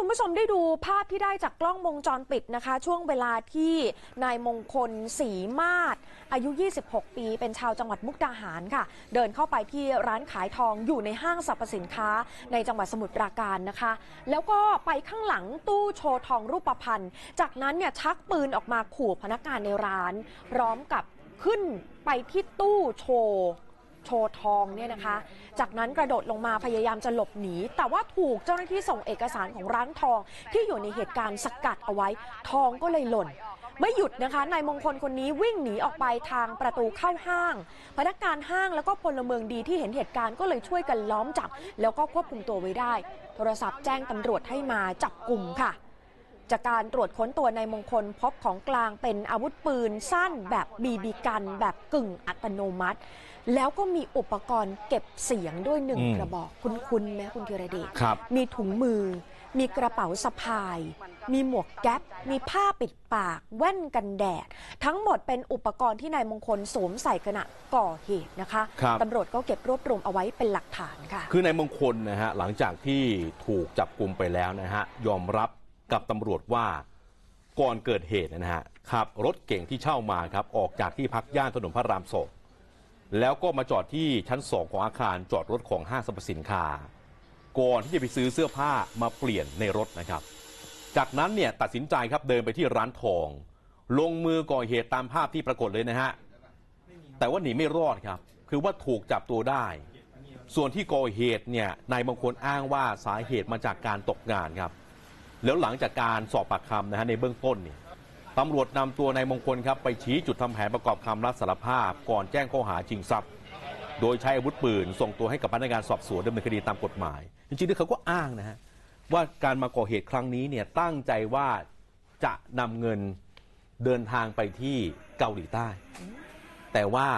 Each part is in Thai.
คุณผู้ชมได้ดูภาพที่ได้จากกล้องวงจรปิดนะคะ ช่วงเวลาที่นายมงคลศรีมาศอายุ 26 ปี เป็นชาวจังหวัดมุกดาหารค่ะ เดินเข้าไปที่ร้านขายทองอยู่ในห้างสรรพสินค้าในจังหวัดสมุทรปราการนะคะ แล้วก็ไปข้างหลังตู้โชว์ทองรูปพรรณจากนั้นเนี่ยชักปืนออกมาขู่พนักงานในร้านพร้อมกับขึ้นไปที่ตู้โชว์โชว์ทองเนี่ยนะคะ จากนั้นกระโดดลงมาพยายามจะหลบหนีแต่ว่าถูกเจ้าหน้าที่ส่งเอกสารของร้านทองที่อยู่ในเหตุการณ์สกัดเอาไว้ ทองก็เลยหล่น ไม่หยุดนะคะนายมงคลคนนี้วิ่งหนีออกไปทางประตูเข้าห้าง พนักงานห้างแล้วก็พลเมืองดีที่เห็นเหตุการณ์ก็เลยช่วยกันล้อมจับแล้วก็ควบคุมตัวไว้ได้ โทรศัพท์แจ้งตำรวจให้มาจับกลุ่มค่ะจากการตรวจค้นตัวในมงคลพบของกลางเป็นอาวุธปืน สั้นแบบบีบีกันแบบกึ่งอัตโนมัติ แล้วก็มีอุปกรณ์เก็บเสียงด้วยหนึ่งกระบอกคุณคุณแม่คุณเทรเดชครับ มีถุงมือมีกระเป๋าสะพาย มีหมวกแก๊ปมีผ้าปิดปากแว่นกันแดด ทั้งหมดเป็นอุปกรณ์ที่นายมงคลสวมใส่ขณะก่อเหตุนะคะคตำรวจก็เก็บรวบรวมเอาไว้เป็นหลักฐานค่ะ คือนายมงคลนะฮะหลังจากที่ถูกจับกลุมไปแล้วนะฮะยอมรับกับตำรวจว่าก่อนเกิดเหตุนะฮะขับรถเก่งที่เช่ามาครับออกจากที่พักย่านถนนพระรามสองแล้วก็มาจอดที่ชั้นสองของอาคารจอดรถของห้างสรรพสินค้า ก่อนที่จะไปซื้อเสื้อผ้ามาเปลี่ยนในรถนะครับ จากนั้นเนี่ยตัดสินใจครับเดินไปที่ร้านทอง ลงมือก่อเหตุตามภาพที่ปรากฏเลยนะฮะแต่ว่าหนีไม่รอดครับ คือว่าถูกจับตัวได้ ส่วนที่ก่อเหตุเนี่ยนายบางคนอ้างว่าสาเหตุมาจากการตกงานครับแล้วหลังจากการสอบปากคำนะฮะในเบื้องต้นเนี่ยตำรวจนำตัวนายมงคลครับ ไปชี้จุดทำแผนประกอบคำรับสารภาพก่อนแจ้งข้อหาชิงทรัพย์ โดยใช้อาวุธปืน ส่งตัวให้กับพนักงานสอบสวนดำเนินคดีตามกฎหมาย จริงๆ เขาก็อ้างนะฮะว่าการมาก่อเหตุครั้งนี้เนี่ยตั้งใจว่าจะนำเงินเดินทางไปที่เกาหลีใต้ แต่ว่า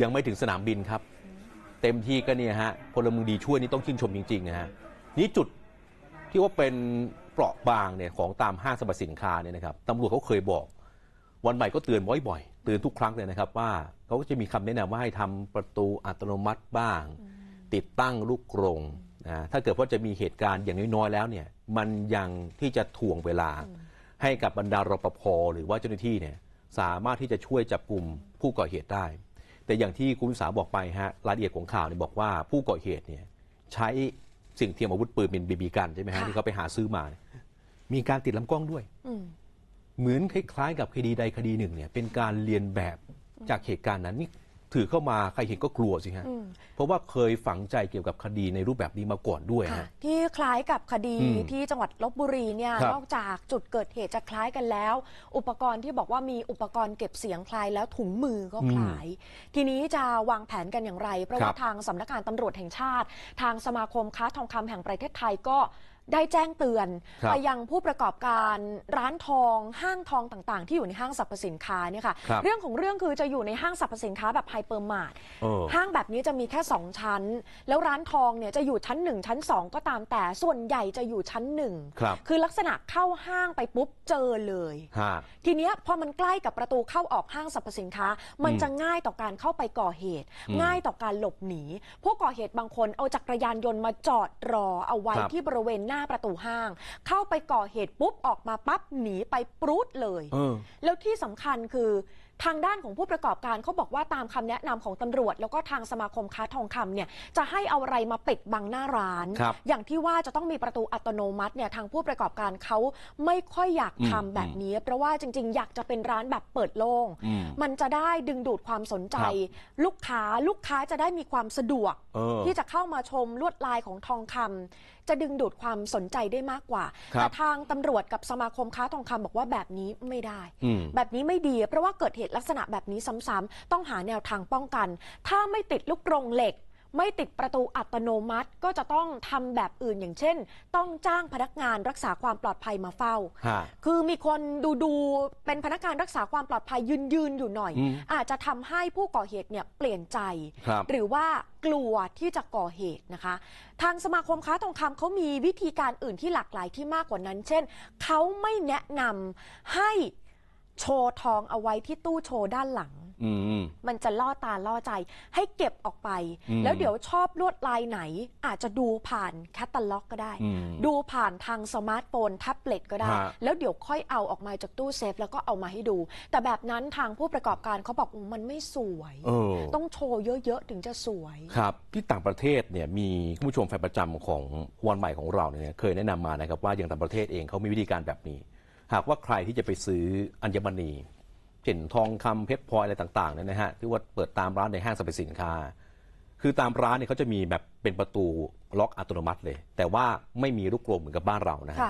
ยังไม่ถึงสนามบินครับ เต็มที่ก็เนี่ยฮะพลเมืองดีช่วยนี่ต้องชื่นชมจริง ๆนะฮะนี่จุดที่ว่าเป็นเปราะบางเนี่ยของตามห้างสรรพสินค้าเนี่ยนะครับตำรวจเขาเคยบอก วันใหม่ก็เตือนบ่อยๆเตือนทุกครั้งเลยนะครับว่าเขาก็จะมีคำแนะนำว่าให้ทำประตูอัตโนมัติบ้าง ติดตั้งลูกกรงนะถ้าเกิดว่าจะมีเหตุการณ์อย่างน้อยๆแล้วเนี่ยมันยังที่จะถ่วงเวลาให้กับบรรดารปภหรือว่าเจ้าหน้าที่เนี่ยสามารถที่จะช่วยจับกลุ่มผู้ก่อเหตุได้ แต่อย่างที่คุณสาวบอกไปฮะรายละเอียดของข่าวเนี่ยบอกว่า ผู้ก่อเหตุเนี่ยใช้สิ่งเทียมอาวุธปืนเป็นบีบีกันใช่ไหมฮะที่เขาไปหาซื้อมาเนี่ยมีการติดลำกล้องด้วยอเหมือนคล้ายๆกับคดีใดคดีหนึ่งเนี่ย เป็นการเรียนแบบจากเหตุการณ์นั้นนี่ถือเข้ามาใครเห็นก็กลัวสิฮะเพราะว่าเคยฝังใจเกี่ยวกับคดีในรูปแบบนี้มาก่อนด้วยฮะที่คล้ายกับคดีที่จังหวัดลบบุรีเนี่ยนอกจากจุดเกิดเหตุจะคล้ายกันแล้ว อุปกรณ์ที่บอกว่ามีอุปกรณ์เก็บเสียงคล้ายแล้วถุงมือก็คล้าย ทีนี้จะวางแผนกันอย่างไรเพราะว่าทางสำนักงานตำรวจแห่งชาติ ทางสมาคมค้าทองคำแห่งประเทศไทยก็ได้แจ้งเตือนไปยังผู้ประกอบการร้านทองห้างทองต่างๆ ที่อยู่ในห้างสรรพสินค้าเนี่ยค่ะเรื่องของเรื่องคือจะอยู่ในห้างสรรพสินค้าแบบไฮเปอร์มาร์ทห้างแบบนี้จะมีแค่2ชั้น แล้วร้านทองเนี่ยจะอยู่ชั้น 1 ชั้น2ก็ตามแต่ส่วนใหญ่จะอยู่ชั้นหนึ่งคคือลักษณะเข้าห้างไปปุ๊บเจอเลยทีนี้พอมันใกล้กับประตูเข้าออกห้างสรรพสินค้า มันจะง่ายต่อการเข้าไปก่อเหตุ ง่ายต่อการหลบหนีผู้ก่อเหตุบางคน เอาจักรยานยนต์มาจอดรอเอาไว้ที่บริเวณหน้าน้าประตูห้าง เข้าไปก่อเหตุปุ๊บออกมาปั๊บหนีไปปรุดเลย แล้วที่สำคัญคือทางด้านของผู้ประกอบการเขาบอกว่าตามคำแนะนำของตำรวจ แล้วก็ทางสมาคมค้าทองคำเนี่ยจะให้เอาอะไรมาปิดบังหน้าร้าน อย่างที่ว่าจะต้องมีประตูอัตโนมัติเนี่ยทางผู้ประกอบการเขาไม่ค่อยอยากทำแบบนี้ เพราะว่าจริง ๆ อยากจะเป็นร้านแบบเปิดโล่งมันจะได้ดึงดูดความสนใจ ลูกค้าลูกค้าจะได้มีความสะดวกที่จะเข้ามาชมลวดลายของทองคำ จะดึงดูดความสนใจได้มากกว่าแต่ทางตำรวจกับสมาคมค้าทองคำบอกว่าแบบนี้ไม่ได้แบบนี้ไม่ดีเพราะว่าเกิดเหตุตุลักษณะแบบนี้ซ้ำๆต้องหาแนวทางป้องกัน ถ้าไม่ติดลูกกรงเหล็ก ไม่ติดประตูอัตโนมัติ ก็จะต้องทำแบบอื่นอย่างเช่น ต้องจ้างพนักงานรักษาความปลอดภัยมาเฝ้าคือมีคนดูดูเป็นพนักงานรักษาความปลอดภัยยืนยืนอยู่หน่อย อาจจะทำให้ผู้ก่อเหตุเนี่ยเปลี่ยนใจรหรือว่ากลัวที่จะก่อเหตุนะคะ ทางสมาคมค้าทองคำเขามีวิธีการอื่นที่หลากหลายที่มากกว่านั้น เช่นเขาไม่แนะนำให้โชว์ทองเอาไว้ที่ตู้โชว์ด้านหลัง มันจะล่อตาล่อใจ ให้เก็บออกไป แล้วเดี๋ยวชอบลวดลายไหน อาจจะดูผ่านแคตตาล็อกก็ได้ ดูผ่านทางสมาร์ทโฟนแท็บเล็ตก็ได้ แล้วเดี๋ยวค่อยเอาออกมาจากตู้เซฟ แล้วก็เอามาให้ดู แต่แบบนั้นทางผู้ประกอบการเขาบอก มันไม่สวยออต้องโชว์เยอะๆ ถึงจะสวย ครับ ที่ต่างประเทศเนี่ยมีผู้ชมแฟนประจำของวันใหม่ของเราเนี่ยเคยแนะนำมานะครับว่าอย่างต่างประเทศเองเขามีวิธีการแบบนี้ากว่าใครที่จะไปซื้ออัญมณีเช่นทองคำเพชรพลอยอะไรต่างๆเนี่ยนะฮะที่ว่าเปิดตามร้านในห้างสรรพสินค้า คือตามร้านเนี่ยเขาจะมีแบบเป็นประตูล็อกอัตโนมัติเลย แต่ว่าไม่มีลูกกลมเหมือนกับบ้านเรานะฮะ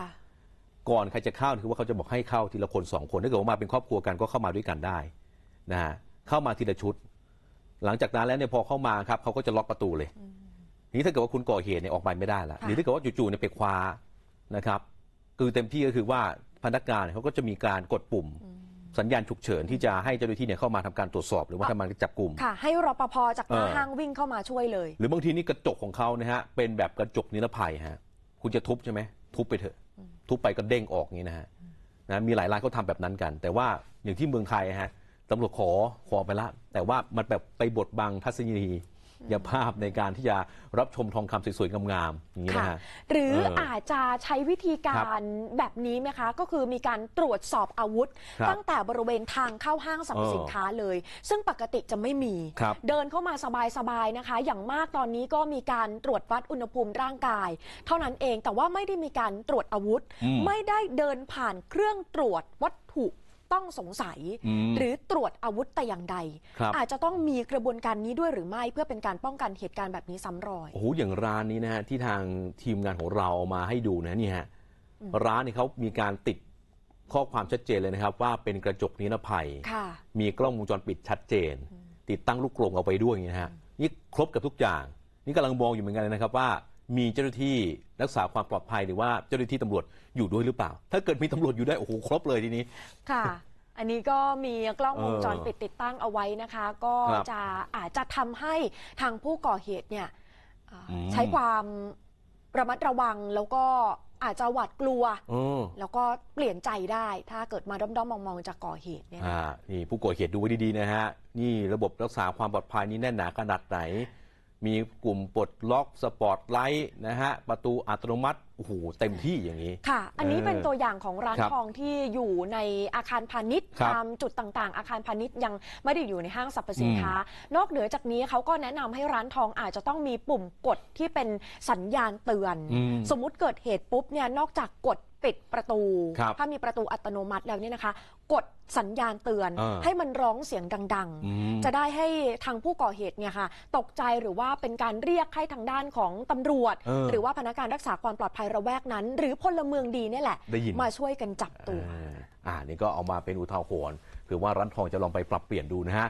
ก่อนใครจะเข้าคือว่าเขาจะบอกให้เข้าทีละคนสองคนถ้าเกิดว่ามาเป็นครอบครัวกันก็เข้ามาด้วยกันได้นะฮะเข้ามาทีละชุด หลังจากนั้นแล้วเนี่ยพอเข้ามาครับเขาก็จะล็อกประตูเลยนี้ถ้าเกิดว่าคุณก่อเหตุเนี่ยออกไปไม่ได้ละหรือถ้าเกิดว่าจู่ๆเนี่ยไปคว้านะครับ คือเต็มที่ก็คือว่าพนักงานเขาก็จะมีการกดปุ่ม สัญญาณฉุกเฉินที่จะให้เจ้าหน้าที่เนี่ยเข้ามาทำการตรวจสอบหรือว่าทำการจับกลุ่ม ค่ะ ให้รปภจากหน้าห้างวิ่งเข้ามาช่วยเลย หรือบางทีนี่ กระจกของเขานะฮะเป็นแบบกระจกนิรภัยฮะคุณจะทุบใช่ไหม ทุบไปเถอะ ทุบไปก็เด้งออกงี้นะฮะนะมีหลายร้านเขาทาแบบนั้นกัน แต่ว่าอย่างที่เมืองไทยฮะตำรวจขอขอไปละ แต่ว่ามันแบบไปบดบังทัศนียภาพในการที่จะรับชมทองคำสวยๆงามๆอย่างนี้นะฮะหรืออออาจจะใช้วิธีการแบบนี้ไหมคะ ก็คือมีการตรวจสอบอาวุธ ตั้งแต่บริเวณทางเข้าห้างสรรพสินค้าเลย ซึ่งปกติจะไม่มี เดินเข้ามาสบายๆนะคะ อย่างมากตอนนี้ก็มีการตรวจวัดอุณหภูมิร่างกาย เท่านั้นเอง แต่ว่าไม่ได้มีการตรวจอาวุธมไม่ได้เดินผ่านเครื่องตรวจวัตถุต้องสงสัยหรือตรวจอาวุธแต่อย่างใดอาจจะต้องมีกระบวนการนี้ด้วยหรือไม่เพื่อเป็นการป้องกันเหตุการณ์แบบนี้ซ้ำรอยโอ้โหอย่างร้านนี้นะฮะที่ทางทีมงานของเราเอามาให้ดูนะนี่ฮะร้านนี่เขามีการติดข้อความชัดเจนเลยนะครับ ว่าเป็นกระจกนิรภัย มีกล้องวงจรปิดชัดเจน ติดตั้งลูกกลงเอาไปด้วยนะฮะนี่ครบกับทุกอย่าง นี่กำลังมองอยู่เหมือนกันเลยนะครับว่ามีเจ้าหน้าที่รักษาความปลอดภัยหรือว่าเจ้าหน้าที่ตำรวจอยู่ด้วยหรือเปล่า ถ้าเกิดมีตำรวจอยู่ได้โอ้โหครบเลยทีนี้ค่ะ อันนี้ก็มีกล้องวงจรปิดติดตั้งเอาไว้นะคะ ก็จะอาจจะทำให้ทางผู้ก่อเหตุเนี่ยใช้ความระมัดระวังแล้วก็อาจจะหวาดกลัวอแล้วก็เปลี่ยนใจได้ ถ้าเกิดมาด้อมๆมองๆจะก่อเหตุเนี่ยนนี่ผู้ก่อเหตุดูไว้ดีๆนะฮะนี่ระบบรักษาความปลอดภัยนี่แน่นหนาขนาดไหนมีกลุ่มปลดล็อก สปอร์ตไลท์นะฮะประตูอัตโนมัติโอ้โหเต็มที่อย่างนี้ ค่ะ อันนี้เป็นตัวอย่างของร้านทองที่อยู่ในอาคารพาณิชย์ตามจุดต่างๆอาคารพาณิชย์ยังไม่ได้อยู่ในห้างสรรพสินค้า นอกเหนือจากนี้เขาก็แนะนำให้ร้านทองอาจจะต้องมีปุ่มกดที่เป็นสัญญาณเตือน สมมุติเกิดเหตุปุ๊บเนี่ยนอกจากกดปิดประตูถ้ามีประตูอัตโนมัติแล้วเนี่ยนะคะ กดสัญญาณเตือนอให้มันร้องเสียงดังๆ จะได้ให้ทางผู้ก่อเหตุเนี่ยค่ะ ตกใจหรือว่าเป็นการเรียกให้ทางด้านของตำรวจ หรือว่าพนักงานรักษาความปลอดภัยระแวกนั้น หรือพลเมืองดีนี่แหละ มาช่วยกันจับตัวอ่าอ่านี่ก็เอามาเป็นอุทาหรณ์เผื่อว่าร้านทองจะลองไปปรับเปลี่ยนดูนะฮะ